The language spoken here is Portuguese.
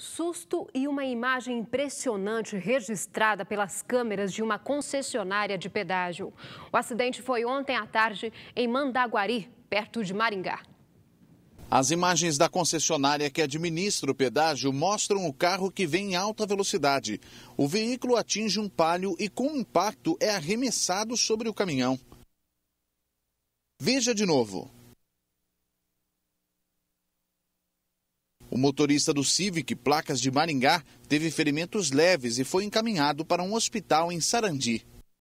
Susto e uma imagem impressionante registrada pelas câmeras de uma concessionária de pedágio. O acidente foi ontem à tarde em Mandaguari, perto de Maringá. As imagens da concessionária que administra o pedágio mostram o carro que vem em alta velocidade. O veículo atinge um palio e, com impacto, é arremessado sobre o caminhão. Veja de novo. O motorista do Civic, placas de Maringá, teve ferimentos leves e foi encaminhado para um hospital em Sarandi.